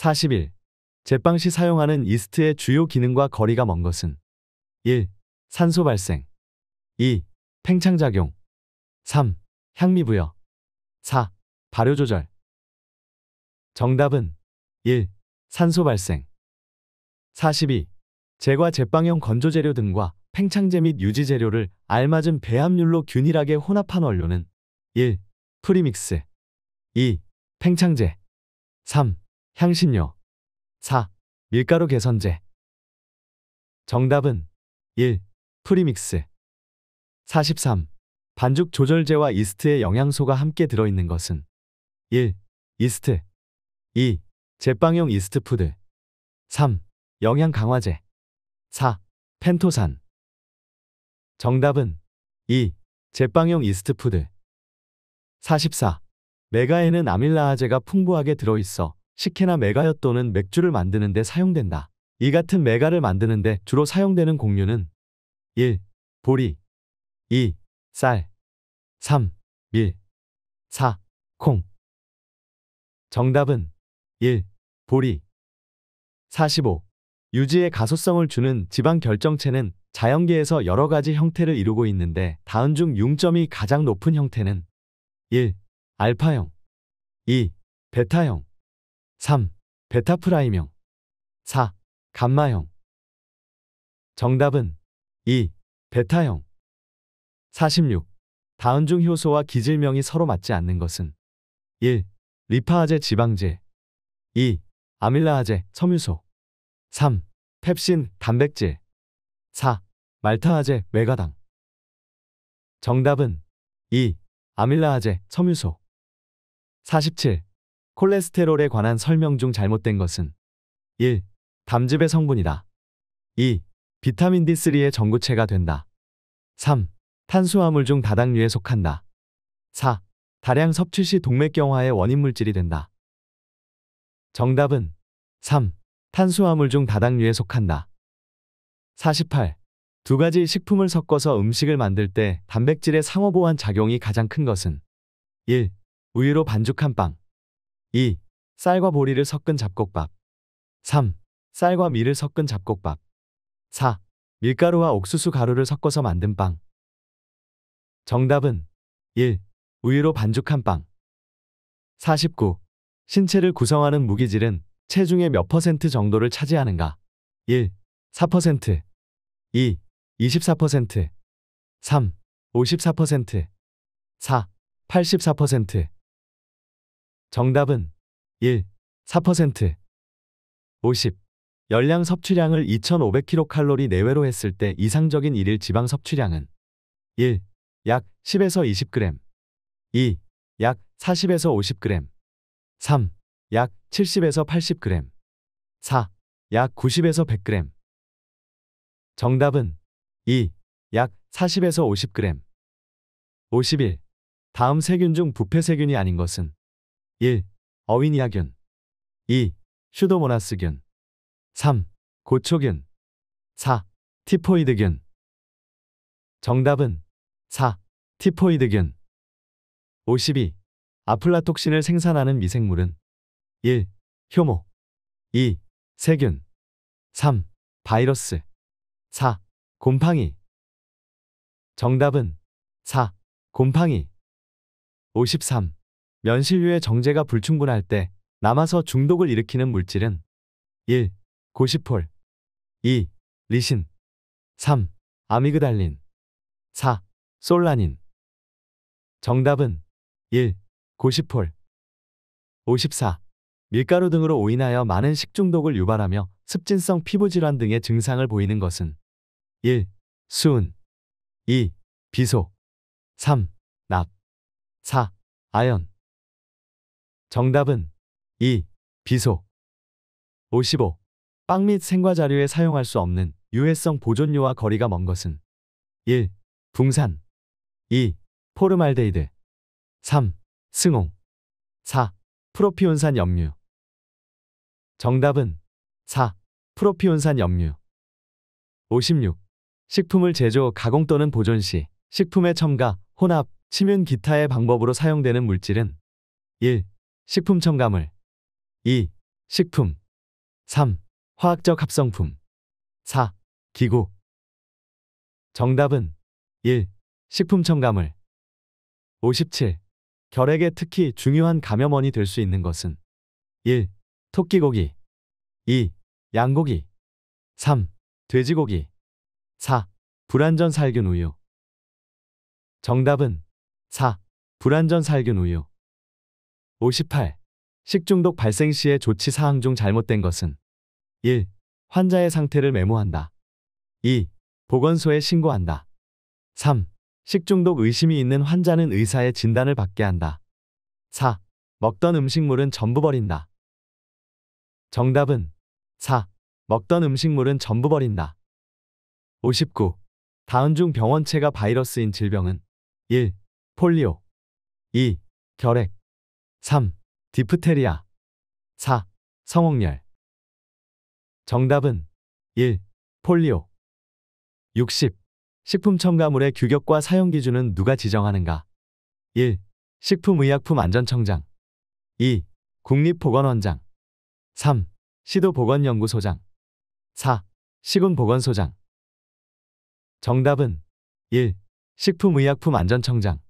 40일 제빵 시 사용하는 이스트의 주요 기능과 거리가 먼 것은 1. 산소 발생 2. 팽창작용 3. 향미 부여 4. 발효 조절 정답은 1. 산소 발생 42. 제과 제빵용 건조재료 등과 팽창제 및 유지재료를 알맞은 배합률로 균일하게 혼합한 원료는 1. 프리믹스 2. 팽창제 3. 향신료 4. 밀가루 개선제 정답은 1. 프리믹스 43. 반죽 조절제와 이스트의 영양소가 함께 들어있는 것은 1. 이스트 2. 제빵용 이스트푸드 3. 영양 강화제 4. 펜토산 정답은 2. 제빵용 이스트푸드 44. 메가에는 아밀라아제가 풍부하게 들어있어 식혜나 메가엿 또는 맥주를 만드는 데 사용된다. 이 같은 메가를 만드는 데 주로 사용되는 곡류는 1. 보리 2. 쌀 3. 밀 4. 콩 정답은 1. 보리 45. 유지의 가소성을 주는 지방 결정체는 자연계에서 여러 가지 형태를 이루고 있는데 다음 중 융점이 가장 높은 형태는 1. 알파형 2. 베타형 3. 베타프라이명 4. 감마형 정답은 2. 베타형 46. 다운 중 효소와 기질명이 서로 맞지 않는 것은 1. 리파아제 지방제 2. 아밀라아제 섬유소 3. 펩신 단백질 4. 말타아제 외가당 정답은 2. 아밀라아제 섬유소 47. 콜레스테롤에 관한 설명 중 잘못된 것은 1. 담즙의 성분이다. 2. 비타민 D3의 전구체가 된다. 3. 탄수화물 중 다당류에 속한다. 4. 다량 섭취 시 동맥경화의 원인 물질이 된다. 정답은 3. 탄수화물 중 다당류에 속한다. 48. 두 가지 식품을 섞어서 음식을 만들 때 단백질의 상호보완 작용이 가장 큰 것은 1. 우유로 반죽한 빵 2. 쌀과 보리를 섞은 잡곡밥 3. 쌀과 밀을 섞은 잡곡밥 4. 밀가루와 옥수수 가루를 섞어서 만든 빵 정답은 1. 우유로 반죽한 빵 49. 신체를 구성하는 무기질은 체중의 몇 퍼센트 정도를 차지하는가? 1. 4% 2. 24% 3. 54% 4. 84% 정답은 1. 4% 50. 열량 섭취량을 2500kcal 내외로 했을 때 이상적인 일일 지방 섭취량은 1. 약 10에서 20g 2. 약 40에서 50g 3. 약 70에서 80g 4. 약 90에서 100g 정답은 2. 약 40에서 50g 51. 다음 세균 중 부패세균이 아닌 것은 1. 어윈이아균 2. 슈도모나스균 3. 고초균 4. 티포이드균 정답은 4. 티포이드균 52. 아플라톡신을 생산하는 미생물은 1. 효모 2. 세균 3. 바이러스 4. 곰팡이 정답은 4. 곰팡이 53. 면실류의 정제가 불충분할 때 남아서 중독을 일으키는 물질은 1. 고시폴 2. 리신 3. 아미그달린 4. 솔라닌 정답은 1. 고시폴 54. 밀가루 등으로 오인하여 많은 식중독을 유발하며 습진성 피부질환 등의 증상을 보이는 것은 1. 수은 2. 비소 3. 납 4. 아연 정답은 2. 비소 55. 빵 및 생과 자료에 사용할 수 없는 유해성 보존료와 거리가 먼 것은 1. 붕산 2. 포르말데이드 3. 승홍 4. 프로피온산 염류 정답은 4. 프로피온산 염류 56. 식품을 제조, 가공 또는 보존 시 식품의 첨가, 혼합, 치윤 기타의 방법으로 사용되는 물질은 1. 식품 첨가물 2. 식품 3. 화학적 합성품 4. 기구 정답은 1. 식품 첨가물 57. 결핵에 특히 중요한 감염원이 될 수 있는 것은 1. 토끼고기 2. 양고기 3. 돼지고기 4. 불완전 살균 우유 정답은 4. 불완전 살균 우유 58. 식중독 발생 시의 조치 사항 중 잘못된 것은 1. 환자의 상태를 메모한다. 2. 보건소에 신고한다. 3. 식중독 의심이 있는 환자는 의사의 진단을 받게 한다. 4. 먹던 음식물은 전부 버린다. 정답은 4. 먹던 음식물은 전부 버린다. 59. 다음 중 병원체가 바이러스인 질병은 1. 폴리오 2. 결핵 3. 디프테리아 4. 성홍열 정답은 1. 폴리오 60. 식품 첨가물의 규격과 사용 기준은 누가 지정하는가? 1. 식품의약품안전청장 2. 국립보건원장 3. 시도보건연구소장 4. 시군보건소장 정답은 1. 식품의약품안전청장